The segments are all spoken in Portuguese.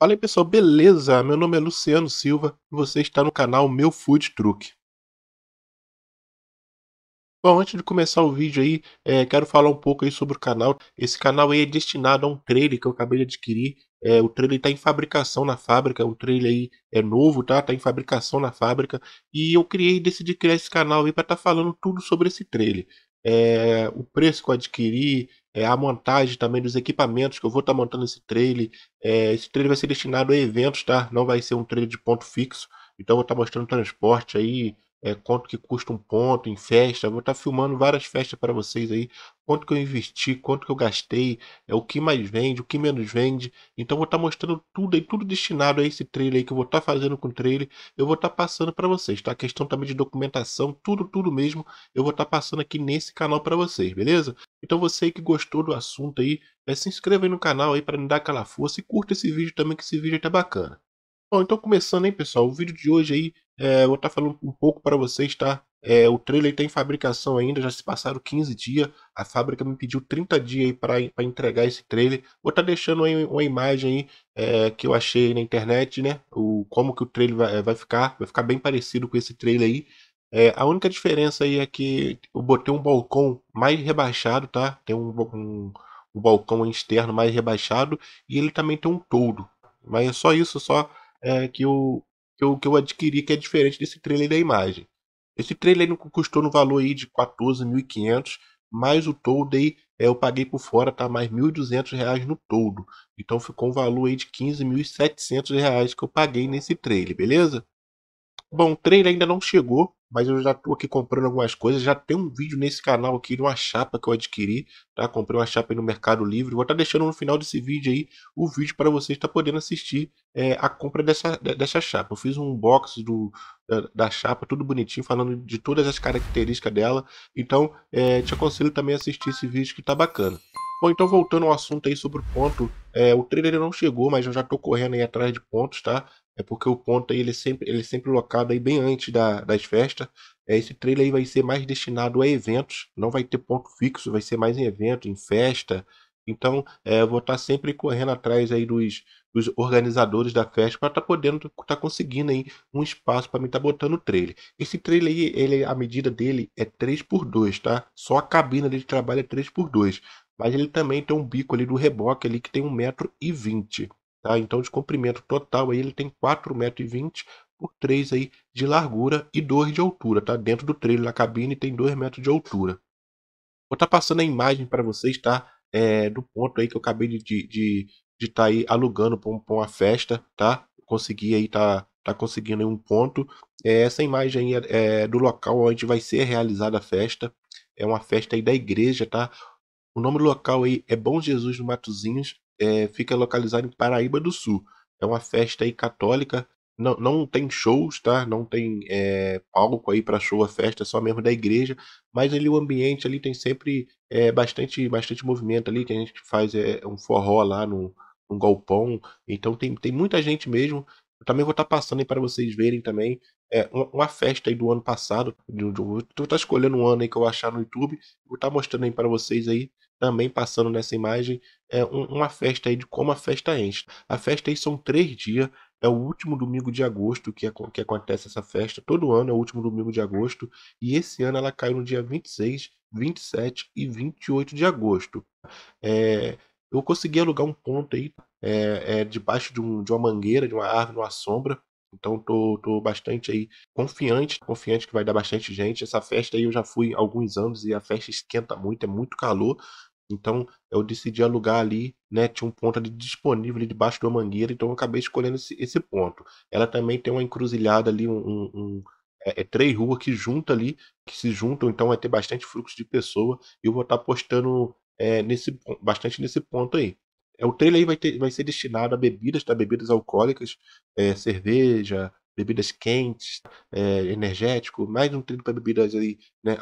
Fala aí pessoal, beleza? Meu nome é Luciano Silva e você está no canal Meu Food Truck. Bom, antes de começar o vídeo aí, é, quero falar um pouco aí sobre o canal. Esse canal aí é destinado a um trailer que eu acabei de adquirir. É, o trailer está em fabricação na fábrica, o trailer aí é novo, tá? Está em fabricação na fábrica. E eu criei, decidi criar esse canal aí para estar tá falando tudo sobre esse trailer. É, o preço que eu adquiri, é, a montagem também dos equipamentos que eu vou estar tá montando esse trailer. É, esse trailer vai ser destinado a eventos, tá? Não vai ser um trailer de ponto fixo. Então vou estar tá mostrando transporte aí, é, quanto que custa um ponto em festa. Vou estar tá filmando várias festas para vocês aí. Quanto que eu investi, quanto que eu gastei, é o que mais vende, o que menos vende. Então vou estar tá mostrando tudo aí, tudo destinado a esse trailer aí que eu vou estar tá fazendo com o trailer. Eu vou estar tá passando para vocês, tá? A questão também de documentação, tudo, tudo mesmo. Eu vou estar tá passando aqui nesse canal para vocês, beleza? Então você que gostou do assunto aí, é, se inscreva aí no canal aí para me dar aquela força e curta esse vídeo também que esse vídeo tá bacana. Bom, então começando, hein, pessoal, o vídeo de hoje aí, é, vou estar tá falando um pouco para vocês, tá? É, o trailer está em fabricação ainda, já se passaram 15 dias, a fábrica me pediu 30 dias para entregar esse trailer. Vou estar tá deixando aí uma imagem aí, é, que eu achei na internet, né? O, como que o trailer vai, vai ficar, vai ficar bem parecido com esse trailer aí. É, a única diferença aí é que eu botei um balcão mais rebaixado, tá? Tem um, um, um balcão externo mais rebaixado e ele também tem um todo. Mas é só isso, só é, que, eu, que, eu, que eu adquiri, que é diferente desse trailer da imagem. Esse trailer custou no valor aí de 14.500, mais o todo aí é, eu paguei por fora, tá mais 1.200 reais no todo. Então ficou um valor aí de 15.700 reais que eu paguei nesse trailer, beleza? Bom, o trailer ainda não chegou, mas eu já estou aqui comprando algumas coisas. Já tem um vídeo nesse canal aqui de uma chapa que eu adquiri, tá? Comprei uma chapa no Mercado Livre. Vou estar tá deixando no final desse vídeo aí o vídeo para vocês estar tá podendo assistir é, a compra dessa, dessa chapa. Eu fiz um unboxing do, da, da, chapa, tudo bonitinho, falando de todas as características dela. Então, é, te aconselho também a assistir esse vídeo que tá bacana. Bom, então voltando ao assunto aí sobre o ponto, é, o trailer não chegou, mas eu já estou correndo aí atrás de pontos, tá? É porque o ponto aí ele é sempre, ele é sempre locado aí bem antes da, das festas. É, esse trailer aí vai ser mais destinado a eventos, não vai ter ponto fixo, vai ser mais em evento, em festa. Então, é, vou estar tá sempre correndo atrás aí dos, dos organizadores da festa para estar tá podendo, estar tá conseguindo aí um espaço para mim estar tá botando o trailer. Esse trailer aí, ele, a medida dele é 3x2, tá? Só a cabina de trabalho é 3x2. Mas ele também tem um bico ali do reboque ali que tem 1,20m. Tá? Então, de comprimento total, aí ele tem 4,20 metros por 3 aí de largura e 2 de altura. Tá? Dentro do trailer, na cabine, tem 2 metros de altura. Vou estar tá passando a imagem para vocês tá? É, do ponto aí que eu acabei de de, de, de tá aí alugando para uma festa. Tá? Consegui aí tá, tá conseguindo um ponto. É, essa imagem aí é, é, do local onde vai ser realizada a festa. É uma festa aí da igreja, tá? O nome do local aí é Bom Jesus do Matozinhos, é, fica localizado em Paraíba do Sul. É uma festa aí católica. Não, não tem shows, tá? Não tem é, palco aí para show a festa, é só mesmo da igreja. Mas ali o ambiente ali tem sempre é, bastante, bastante movimento ali. Tem gente que faz é, um forró lá no, um galpão. Então tem, tem muita gente mesmo eu também vou estar tá passando aí para vocês verem também é, uma, festa aí do ano passado. De, de, vou estar tá escolhendo um ano aí que eu achar no YouTube. Vou estar tá mostrando aí para vocês aí, também passando nessa imagem, é, um, uma festa aí de como a festa enche. A festa aí são três dias. É o último domingo de agosto que, é, que acontece essa festa. Todo ano é o último domingo de agosto. E esse ano ela caiu no dia 26, 27 e 28 de agosto. É, eu consegui alugar um ponto aí, é, é debaixo de, um, de, uma mangueira, de uma árvore, uma sombra. Então tô, tô bastante aí confiante, confiante que vai dar bastante gente. Essa festa aí eu já fui há alguns anos e a festa esquenta muito, é muito calor. Então eu decidi alugar ali, né? Tinha um ponto ali disponível ali debaixo de uma mangueira, então eu acabei escolhendo esse, esse ponto. Ela também tem uma encruzilhada ali, um, um é, é, três ruas que junta ali, que se juntam, então vai ter bastante fluxo de pessoa. Eu vou estar tá postando é, nesse, bastante nesse ponto aí. É, o trailer aí vai, ter, vai ser destinado a bebidas, tá? Bebidas alcoólicas, é, cerveja, bebidas quentes, é, energético, mais um treino para bebidas aí, né,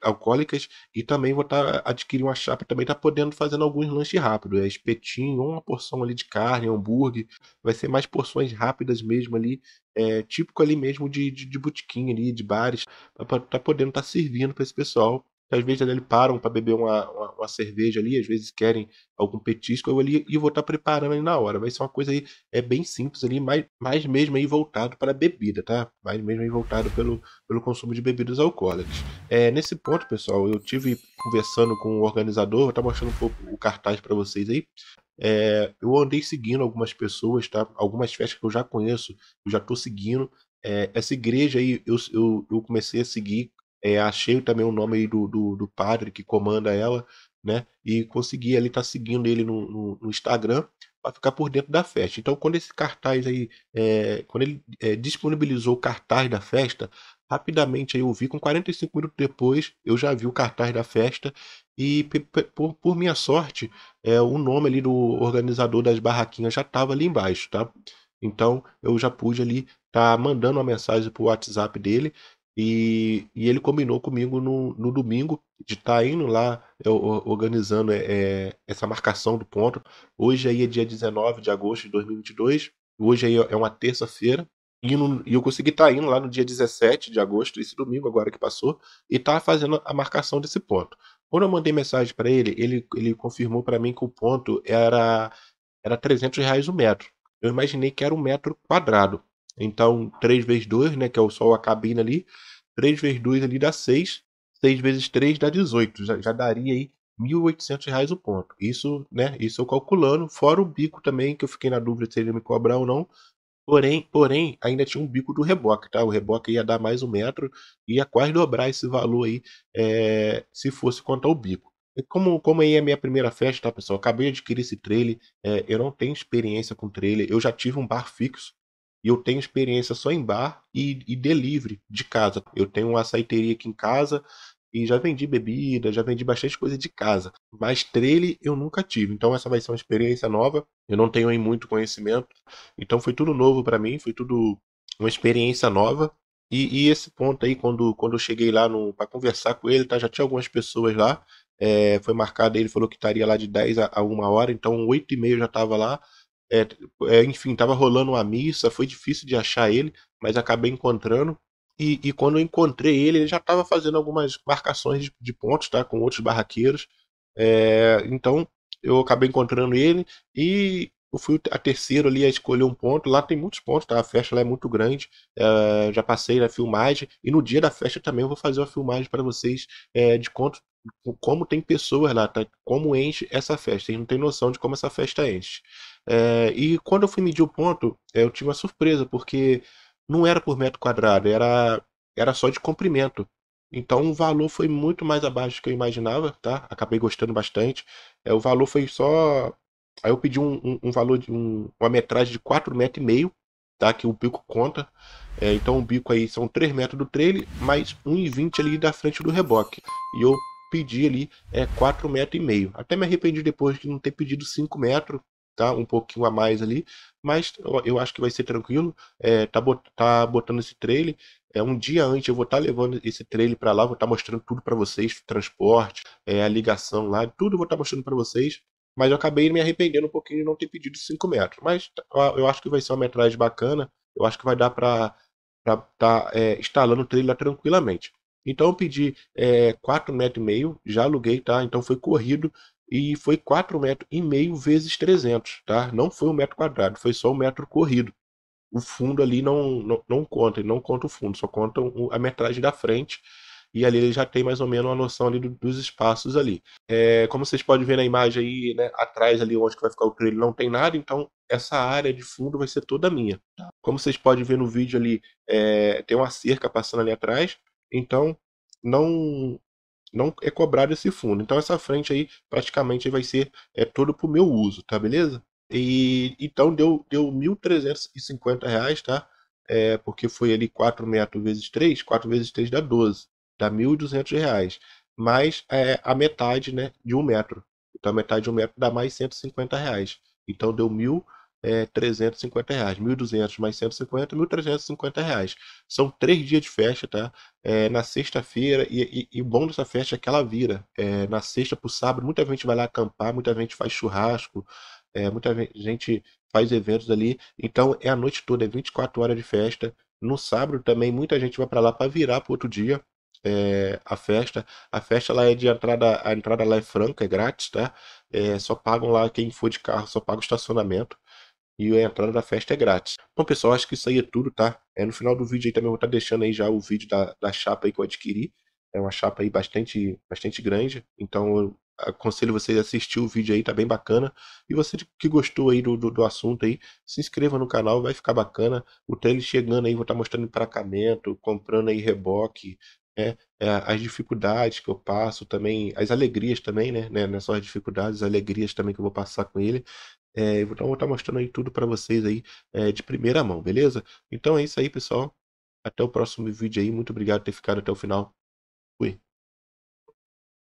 alcoólicas e também vou estar tá, adquirindo uma chapa também tá podendo fazendo alguns lanches rápidos, é espetinho, uma porção ali de carne, hambúrguer, vai ser mais porções rápidas mesmo ali, é, típico ali mesmo de, de, de botequim ali, de bares, para tá, tá podendo estar tá servindo para esse pessoal às vezes né, eles param para beber uma, uma, uma, cerveja ali, às vezes querem algum petisco, eu ali e vou estar tá preparando ali na hora. Vai ser uma coisa aí, é bem simples ali, mais, mais mesmo aí voltado para bebida, tá? Mais mesmo aí voltado pelo, pelo consumo de bebidas alcoólicas. É, nesse ponto, pessoal, eu tive conversando com o organizador, vou estar tá mostrando um pouco o cartaz para vocês aí. É, eu andei seguindo algumas pessoas, tá? Algumas festas que eu já conheço, eu já estou seguindo. É, essa igreja aí eu, eu, eu, comecei a seguir é, achei também o nome aí do, do, do, padre que comanda ela, né? E consegui ali estar tá seguindo ele no, no, no Instagram para ficar por dentro da festa. Então, quando esse cartaz aí, é, quando ele é, disponibilizou o cartaz da festa, rapidamente aí eu vi, com 45 minutos depois, eu já vi o cartaz da festa e por, por minha sorte, é, o nome ali do organizador das barraquinhas já estava ali embaixo, tá? Então eu já pude ali tá mandando uma mensagem o WhatsApp dele e, e ele combinou comigo no, no domingo de estar tá indo lá é, organizando é, é, essa marcação do ponto. Hoje aí é dia 19 de agosto de 2022, hoje aí é uma terça-feira, e, eu consegui estar tá indo lá no dia 17 de agosto, esse domingo agora que passou, e estar tá fazendo a marcação desse ponto. Quando eu mandei mensagem para ele, ele, ele confirmou para mim que o ponto era, era 300 reais o metro. Eu imaginei que era um metro quadrado. Então, 3 vezes 2, né, que é o sol a cabina ali, 3 vezes 2 ali dá 6, 6 vezes 3 dá 18, já, já daria aí R$ 1.800 o ponto. Isso, né, isso eu calculando, fora o bico também, que eu fiquei na dúvida se ele me cobrar ou não. Porém, porém, ainda tinha um bico do reboque, tá? O reboque ia dar mais um metro, ia quase dobrar esse valor aí, é, se fosse contar o bico. Como, como aí é a minha primeira festa, tá, pessoal? Acabei de adquirir esse trailer, é, eu não tenho experiência com trailer, eu já tive um bar fixo, e eu tenho experiência só em bar e, e delivery de casa. Eu tenho uma açaiteria aqui em casa e já vendi bebida, já vendi bastante coisa de casa. Mas trailer eu nunca tive. Então essa vai ser uma experiência nova. Eu não tenho aí muito conhecimento. Então foi tudo novo para mim, foi tudo uma experiência nova. E, e, esse ponto aí, quando, quando eu cheguei lá para conversar com ele, tá? Já tinha algumas pessoas lá. É, foi marcado, ele falou que estaria lá de 10 a, 1 hora, então 8 e meia já estava lá. É, é, enfim, estava rolando uma missa, foi difícil de achar ele, mas acabei encontrando. E, e quando eu encontrei ele, ele já estava fazendo algumas marcações de, de, pontos tá, com outros barraqueiros. É, então eu acabei encontrando ele e eu fui a terceiro ali a escolher um ponto. Lá tem muitos pontos, tá? A festa lá é muito grande. É, já passei na filmagem. E no dia da festa também eu vou fazer uma filmagem para vocês é, de quanto, como tem pessoas lá, tá? como enche essa festa. Eles não tem noção de como essa festa enche. É, e quando eu fui medir o ponto, é, eu tive uma surpresa, porque não era por metro quadrado, era, era só de comprimento. Então o valor foi muito mais abaixo do que eu imaginava, tá? Acabei gostando bastante. É, o valor foi só. Aí eu pedi um, um, um valor de um, uma metragem de 4,5 metros, e meio, tá? Que o bico conta. É, então o bico aí são 3 metros do trailer, mais 1,20 ali da frente do reboque. E eu pedi ali é, 4 metros e meio. Até me arrependi depois de não ter pedido 5 metros, tá? Um pouquinho a mais ali, mas eu acho que vai ser tranquilo. É, tá, bot tá botando esse trailer. É, um dia antes eu vou estar tá levando esse trailer para lá, vou estar tá mostrando tudo para vocês, transporte, é, a ligação lá, tudo vou estar tá mostrando para vocês. Mas eu acabei me arrependendo um pouquinho de não ter pedido 5 metros. Mas eu acho que vai ser uma metragem bacana. Eu acho que vai dar para estar tá, é, instalando o trailer tranquilamente. Então eu pedi é, eh, 4 metros e meio, já aluguei, tá? Então foi corrido e foi 4 metros e meio vezes 300, tá? Não foi um metro quadrado, foi só um metro corrido. O fundo ali não, não, não conta, não conta o fundo, só conta a metragem da frente. E ali ele já tem mais ou menos uma noção ali do, dos espaços ali. É, como vocês podem ver na imagem aí, né, atrás ali onde vai ficar o trailer não tem nada, então essa área de fundo vai ser toda minha. Tá? Como vocês podem ver no vídeo ali, é, tem uma cerca passando ali atrás, então, não não é cobrado esse fundo. Então, essa frente aí praticamente vai ser é, todo para o meu uso, tá beleza? E então deu deu R$ 1.350, tá? É, porque foi ali 4 metros vezes 3, 4 vezes 3 dá 12, dá R$ 1.200, mais é, a metade né, de um metro. Então, a metade de um metro dá mais 150 reais. Então, deu R$ é, 350 reais. 1.200 mais 150, 1.350 reais. São três dias de festa, tá? É, na sexta-feira, e, e, e, o bom dessa festa é que ela vira. É, na sexta pro sábado, muita gente vai lá acampar, muita gente faz churrasco, é, muita gente faz eventos ali. Então é a noite toda, é 24 horas de festa. No sábado também, muita gente vai para lá para virar pro outro dia. É, a festa. A festa lá é de entrada, a entrada lá é franca, é grátis, tá? É, só pagam lá quem for de carro, só paga o estacionamento e a entrada da festa é grátis. Bom, pessoal, acho que isso aí é tudo, tá? É, no final do vídeo aí também vou estar tá deixando aí já o vídeo da, da chapa aí que eu adquiri. É uma chapa aí bastante, bastante grande, então eu aconselho vocês a assistir o vídeo aí, tá bem bacana. E você que gostou aí do, do, do assunto aí, se inscreva no canal, vai ficar bacana. O trailer chegando aí, vou estar tá mostrando emplacamento, comprando aí reboque, né é, as dificuldades que eu passo também, as alegrias também, né, né? Não é só as dificuldades, as alegrias também que eu vou passar com ele. É, eu vou estar tá mostrando aí tudo para vocês aí é, de primeira mão, beleza? Então é isso aí, pessoal. Até o próximo vídeo aí. Muito obrigado por ter ficado até o final.